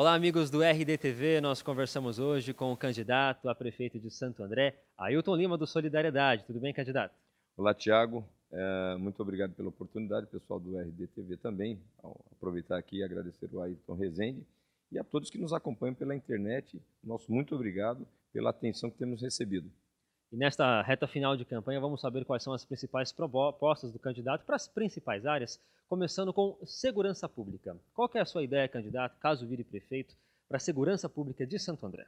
Olá, amigos do RDTV. Nós conversamos hoje com o candidato a prefeito de Santo André, Ailton Lima, do Solidariedade. Tudo bem, candidato? Olá, Tiago. É, muito obrigado pela oportunidade, pessoal do RDTV também. Ao aproveitar aqui e agradecer o Ailton Rezende e a todos que nos acompanham pela internet. Nosso muito obrigado pela atenção que temos recebido. E nesta reta final de campanha, vamos saber quais são as principais propostas do candidato para as principais áreas, começando com segurança pública. Qual é a sua ideia, candidato, caso vire prefeito, para a segurança pública de Santo André?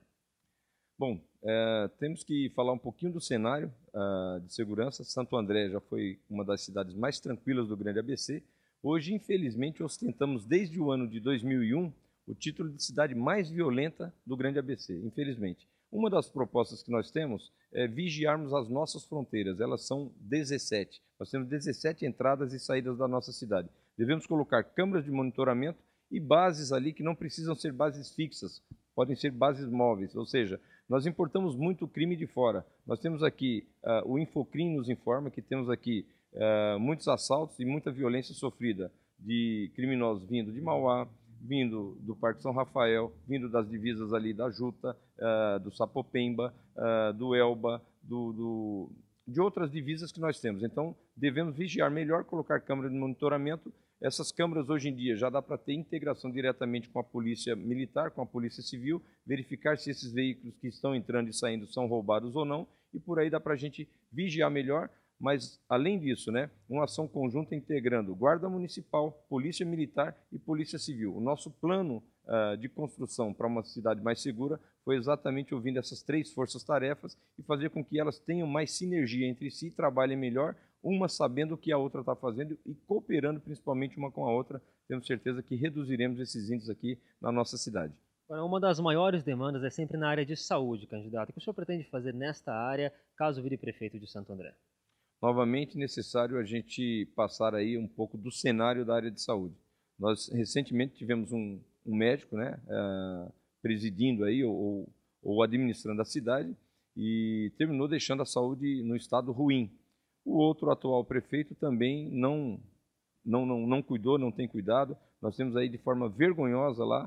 Bom, é, temos que falar um pouquinho do cenário uh, de segurança. Santo André já foi uma das cidades mais tranquilas do Grande ABC. Hoje, infelizmente, ostentamos desde o ano de 2001 o título de cidade mais violenta do Grande ABC, infelizmente. Uma das propostas que nós temos é vigiarmos as nossas fronteiras, elas são 17. Nós temos 17 entradas e saídas da nossa cidade. Devemos colocar câmeras de monitoramento e bases ali que não precisam ser bases fixas, podem ser bases móveis, ou seja, nós importamos muito crime de fora. Nós temos aqui, uh, o Infocrim nos informa que temos aqui uh, muitos assaltos e muita violência sofrida de criminosos vindo de Mauá, vindo do Parque São Rafael, vindo das divisas ali da Juta, uh, do Sapopemba, uh, do Elba, do, do, de outras divisas que nós temos. Então, devemos vigiar melhor, colocar câmeras de monitoramento. Essas câmeras, hoje em dia, já dá para ter integração diretamente com a Polícia Militar, com a Polícia Civil, verificar se esses veículos que estão entrando e saindo são roubados ou não, e por aí dá para a gente vigiar melhor mas além disso, né, uma ação conjunta integrando Guarda Municipal, Polícia Militar e Polícia Civil. O nosso plano uh, de construção para uma cidade mais segura foi exatamente ouvindo essas três forças-tarefas e fazer com que elas tenham mais sinergia entre si, trabalhem melhor, uma sabendo o que a outra está fazendo e cooperando principalmente uma com a outra. Temos certeza que reduziremos esses índices aqui na nossa cidade. Uma das maiores demandas é sempre na área de saúde, candidato. O que o senhor pretende fazer nesta área, caso vire prefeito de Santo André? novamente necessário a gente passar aí um pouco do cenário da área de saúde. Nós recentemente tivemos um, um médico, né, uh, presidindo aí ou, ou administrando a cidade e terminou deixando a saúde no estado ruim. O outro atual prefeito também não não, não, não cuidou, não tem cuidado. Nós temos aí de forma vergonhosa lá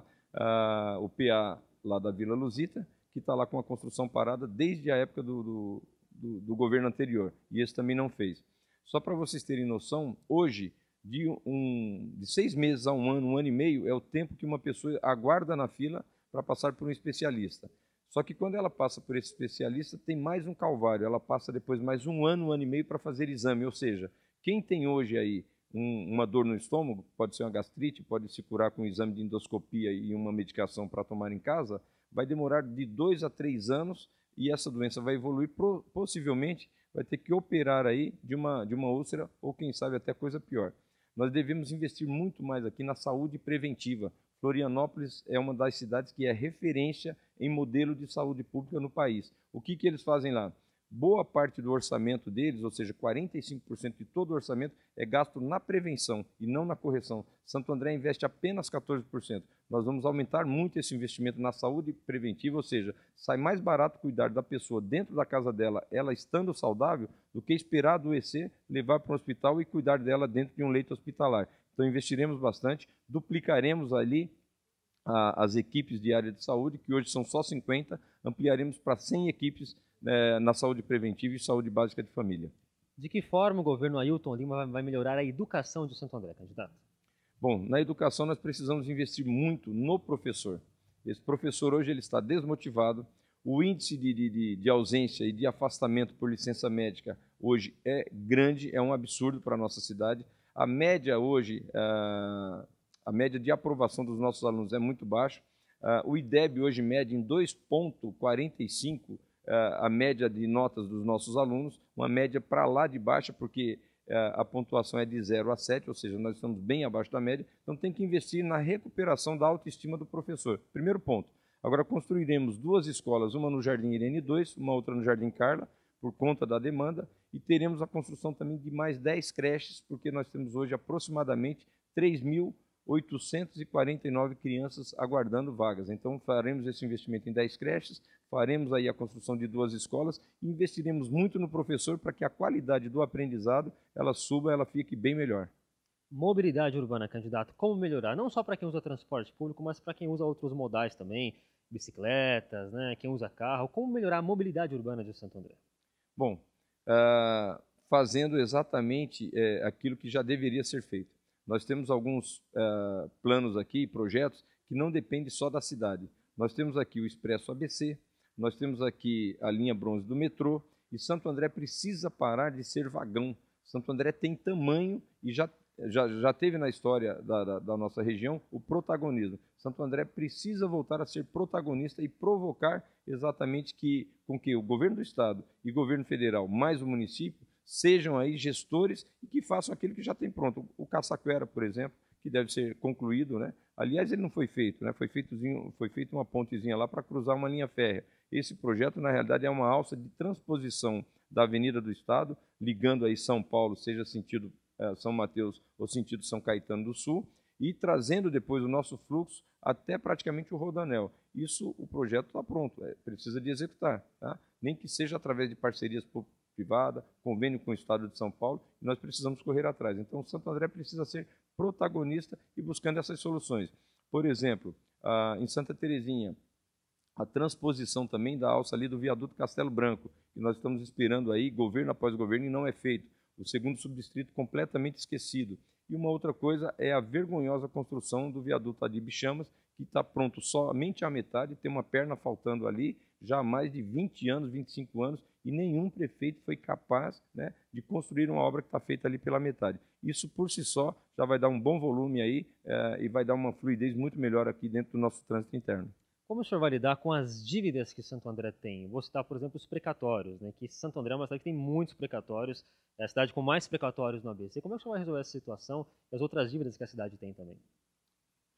uh, o PA lá da Vila Lusita, que está lá com a construção parada desde a época do, do do, do governo anterior, e esse também não fez. Só para vocês terem noção, hoje, de, um, de seis meses a um ano, um ano e meio, é o tempo que uma pessoa aguarda na fila para passar por um especialista. Só que quando ela passa por esse especialista, tem mais um calvário. Ela passa depois mais um ano, um ano e meio para fazer exame. Ou seja, quem tem hoje aí um, uma dor no estômago, pode ser uma gastrite, pode se curar com um exame de endoscopia e uma medicação para tomar em casa, vai demorar de dois a três anos e essa doença vai evoluir, possivelmente vai ter que operar aí de uma, de uma úlcera ou, quem sabe, até coisa pior. Nós devemos investir muito mais aqui na saúde preventiva. Florianópolis é uma das cidades que é referência em modelo de saúde pública no país. O que, que eles fazem lá? boa parte do orçamento deles, ou seja, 45% de todo o orçamento, é gasto na prevenção e não na correção. Santo André investe apenas 14%. Nós vamos aumentar muito esse investimento na saúde preventiva, ou seja, sai mais barato cuidar da pessoa dentro da casa dela, ela estando saudável, do que esperar adoecer, levar para um hospital e cuidar dela dentro de um leito hospitalar. Então investiremos bastante, duplicaremos ali a, as equipes de área de saúde, que hoje são só 50, ampliaremos para 100 equipes né, na saúde preventiva e saúde básica de família. De que forma o governo Ailton Lima vai melhorar a educação de Santo André, candidato? Bom, na educação nós precisamos investir muito no professor. Esse professor hoje ele está desmotivado, o índice de, de, de, ausência e de afastamento por licença médica hoje é grande, é um absurdo para a nossa cidade. A média hoje ah, a média de aprovação dos nossos alunos é muito baixa. Ah, o IDEB hoje mede em 2,45 ah, a média de notas dos nossos alunos, uma média para lá de baixa, porque ah, a pontuação é de 0 a 7, ou seja, nós estamos bem abaixo da média, então tem que investir na recuperação da autoestima do professor. Primeiro ponto. Agora construiremos duas escolas, uma no Jardim Irene 2, uma outra no Jardim Carla, por conta da demanda, e teremos a construção também de mais 10 creches, porque nós temos hoje aproximadamente 3 mil 849 crianças aguardando vagas. Então, faremos esse investimento em 10 creches, faremos aí a construção de duas escolas e investiremos muito no professor para que a qualidade do aprendizado ela suba, ela fique bem melhor. Mobilidade urbana, candidato, como melhorar? Não só para quem usa transporte público, mas para quem usa outros modais também, bicicletas, né? quem usa carro. Como melhorar a mobilidade urbana de Santo André? Bom, uh, fazendo exatamente eh, aquilo que já deveria ser feito nós temos alguns uh, planos aqui, projetos, que não dependem só da cidade. Nós temos aqui o Expresso ABC, nós temos aqui a linha bronze do metrô, e Santo André precisa parar de ser vagão. Santo André tem tamanho e já, já, já teve na história da, da, da nossa região o protagonismo. Santo André precisa voltar a ser protagonista e provocar exatamente que, com que o governo do Estado e governo federal, mais o município, sejam aí gestores e que façam aquilo que já tem pronto. O Caçaquera, por exemplo, que deve ser concluído, né? Aliás, ele não foi feito, né? Foi feitozinho, foi feito uma pontezinha lá para cruzar uma linha férrea. Esse projeto, na realidade, é uma alça de transposição da Avenida do Estado, ligando aí São Paulo, seja sentido eh, São Mateus ou sentido São Caetano do Sul, e trazendo depois o nosso fluxo até praticamente o Rodanel. Isso o projeto está pronto, é, precisa de executar, tá? nem que seja através de parcerias privada, convênio com o Estado de São Paulo, e nós precisamos correr atrás. Então, o Santo André precisa ser protagonista e buscando essas soluções. Por exemplo, em Santa Terezinha, a transposição também da alça ali do viaduto Castelo Branco, que nós estamos esperando aí, governo após governo, e não é feito. O segundo subdistrito completamente esquecido. E uma outra coisa é a vergonhosa construção do viaduto Adib Chamas, que está pronto somente à metade, tem uma perna faltando ali já há mais de 20 anos, 25 anos, e nenhum prefeito foi capaz né, de construir uma obra que está feita ali pela metade. Isso por si só já vai dar um bom volume aí eh, e vai dar uma fluidez muito melhor aqui dentro do nosso trânsito interno. Como o senhor vai lidar com as dívidas que Santo André tem? Vou citar, por exemplo, os precatórios, né? que Santo André é uma cidade que tem muitos precatórios, é a cidade com mais precatórios no ABC. Como é que o senhor vai resolver essa situação e as outras dívidas que a cidade tem também?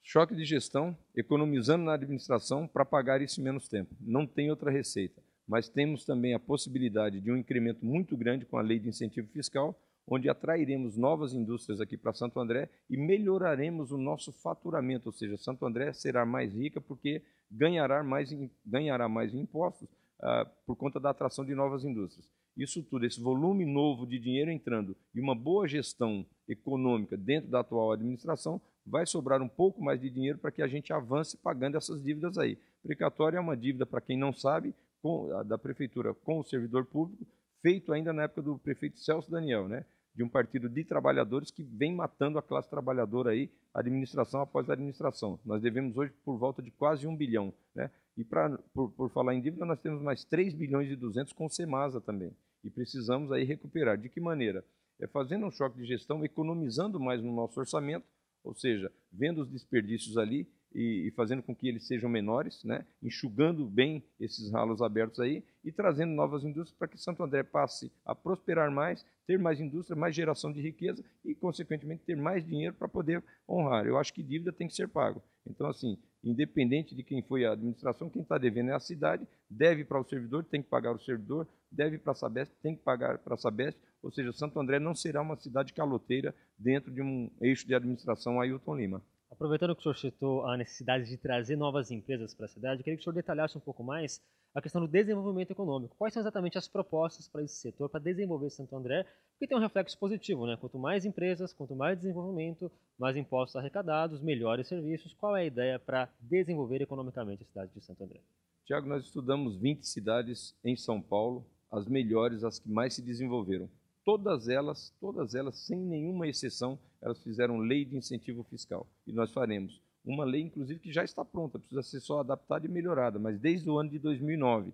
choque de gestão, economizando na administração para pagar isso em menos tempo. Não tem outra receita mas temos também a possibilidade de um incremento muito grande com a lei de incentivo fiscal, onde atrairemos novas indústrias aqui para Santo André e melhoraremos o nosso faturamento, ou seja, Santo André será mais rica porque ganhará mais, ganhará mais impostos ah, por conta da atração de novas indústrias. Isso tudo, esse volume novo de dinheiro entrando e uma boa gestão econômica dentro da atual administração, vai sobrar um pouco mais de dinheiro para que a gente avance pagando essas dívidas aí. Precatório é uma dívida, para quem não sabe, com, da prefeitura com o servidor público, feito ainda na época do prefeito Celso Daniel, né? de um partido de trabalhadores que vem matando a classe trabalhadora aí, administração após administração. Nós devemos hoje por volta de quase um bilhão. Né? E pra, por, por falar em dívida, nós temos mais 3 bilhões e 200 com Semasa também. E precisamos aí recuperar. De que maneira? É fazendo um choque de gestão, economizando mais no nosso orçamento, ou seja, vendo os desperdícios ali e, e fazendo com que eles sejam menores, né? enxugando bem esses ralos abertos aí e trazendo novas indústrias para que Santo André passe a prosperar mais, ter mais indústria, mais geração de riqueza e, consequentemente, ter mais dinheiro para poder honrar. Eu acho que dívida tem que ser pago. Então, assim, independente de quem foi a administração, quem está devendo é a cidade, deve para o servidor, tem que pagar o servidor, deve para a Sabesp, tem que pagar para a Sabesp, ou seja, Santo André não será uma cidade caloteira dentro de um eixo de administração Ailton Lima. Aproveitando que o senhor citou a necessidade de trazer novas empresas para a cidade, queria que o senhor detalhasse um pouco mais a questão do desenvolvimento econômico. Quais são exatamente as propostas para esse setor, para desenvolver Santo André? Porque tem um reflexo positivo, né? Quanto mais empresas, quanto mais desenvolvimento, mais impostos arrecadados, melhores serviços. Qual é a ideia para desenvolver economicamente a cidade de Santo André? Tiago, nós estudamos 20 cidades em São Paulo, as melhores, as que mais se desenvolveram todas elas, todas elas, sem nenhuma exceção, elas fizeram lei de incentivo fiscal. E nós faremos uma lei, inclusive, que já está pronta, precisa ser só adaptada e melhorada, mas desde o ano de 2009.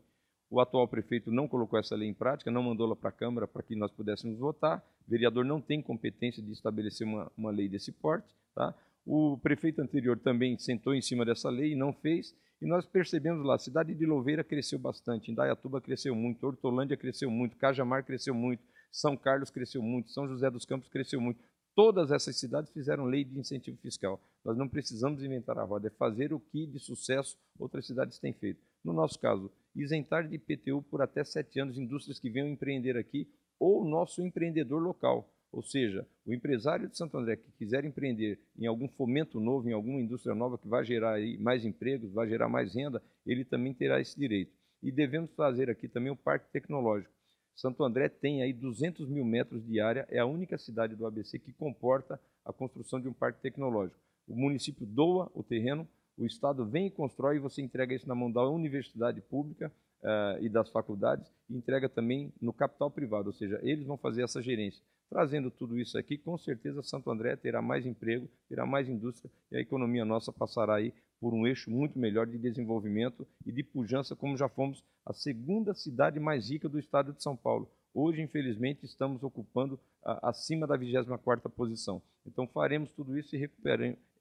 O atual prefeito não colocou essa lei em prática, não mandou-la para a Câmara para que nós pudéssemos votar. O vereador não tem competência de estabelecer uma, uma lei desse porte. Tá? O prefeito anterior também sentou em cima dessa lei e não fez. E nós percebemos lá, a cidade de Louveira cresceu bastante, Indaiatuba cresceu muito, Hortolândia cresceu muito, Cajamar cresceu muito, são Carlos cresceu muito, São José dos Campos cresceu muito. Todas essas cidades fizeram lei de incentivo fiscal. Nós não precisamos inventar a roda, é fazer o que de sucesso outras cidades têm feito. No nosso caso, isentar de IPTU por até sete anos indústrias que venham empreender aqui ou nosso empreendedor local. Ou seja, o empresário de Santo André que quiser empreender em algum fomento novo, em alguma indústria nova que vai gerar mais empregos, vai gerar mais renda, ele também terá esse direito. E devemos fazer aqui também o parque tecnológico. Santo André tem aí 200 mil metros de área, é a única cidade do ABC que comporta a construção de um parque tecnológico. O município doa o terreno, o Estado vem e constrói, e você entrega isso na mão da universidade pública uh, e das faculdades, e entrega também no capital privado, ou seja, eles vão fazer essa gerência. Trazendo tudo isso aqui, com certeza Santo André terá mais emprego, terá mais indústria e a economia nossa passará aí por um eixo muito melhor de desenvolvimento e de pujança, como já fomos a segunda cidade mais rica do estado de São Paulo. Hoje, infelizmente, estamos ocupando a, acima da 24ª posição. Então faremos tudo isso e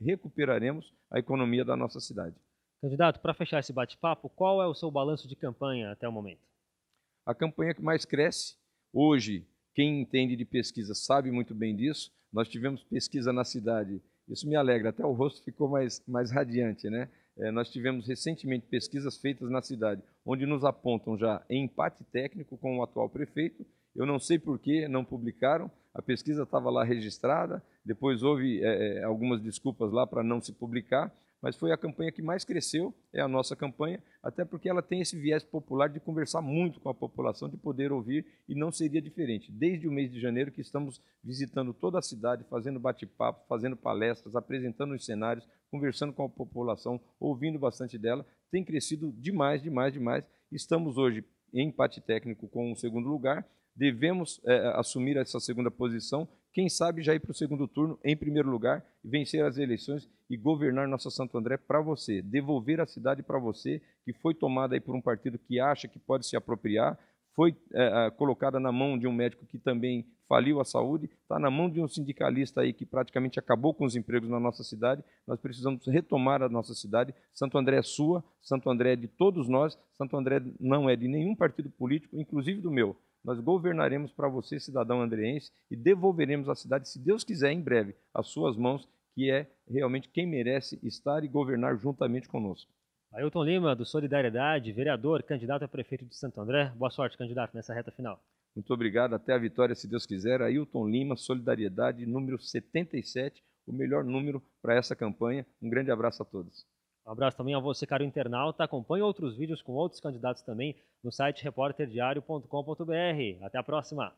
recuperaremos a economia da nossa cidade. Candidato, para fechar esse bate-papo, qual é o seu balanço de campanha até o momento? A campanha que mais cresce hoje quem entende de pesquisa sabe muito bem disso. Nós tivemos pesquisa na cidade. Isso me alegra, até o rosto ficou mais, mais radiante, né? É, nós tivemos recentemente pesquisas feitas na cidade, onde nos apontam já empate técnico com o atual prefeito eu não sei por que não publicaram, a pesquisa estava lá registrada, depois houve é, é, algumas desculpas lá para não se publicar, mas foi a campanha que mais cresceu, é a nossa campanha, até porque ela tem esse viés popular de conversar muito com a população, de poder ouvir, e não seria diferente. Desde o mês de janeiro que estamos visitando toda a cidade, fazendo bate-papo, fazendo palestras, apresentando os cenários, conversando com a população, ouvindo bastante dela, tem crescido demais, demais, demais. Estamos hoje em empate técnico com o segundo lugar devemos é, assumir essa segunda posição, quem sabe já ir para o segundo turno em primeiro lugar, vencer as eleições e governar nossa Santo André para você, devolver a cidade para você, que foi tomada aí por um partido que acha que pode se apropriar, foi é, é, colocada na mão de um médico que também faliu a saúde, está na mão de um sindicalista aí que praticamente acabou com os empregos na nossa cidade. Nós precisamos retomar a nossa cidade. Santo André é sua, Santo André é de todos nós, Santo André não é de nenhum partido político, inclusive do meu. Nós governaremos para você, cidadão andreense, e devolveremos a cidade, se Deus quiser, em breve, às suas mãos, que é realmente quem merece estar e governar juntamente conosco. Ailton Lima, do Solidariedade, vereador, candidato a prefeito de Santo André. Boa sorte, candidato, nessa reta final. Muito obrigado, até a vitória, se Deus quiser. Ailton Lima, Solidariedade, número 77, o melhor número para essa campanha. Um grande abraço a todos. Um abraço também a você, caro internauta. Acompanhe outros vídeos com outros candidatos também no site repórterdiário.com.br. Até a próxima!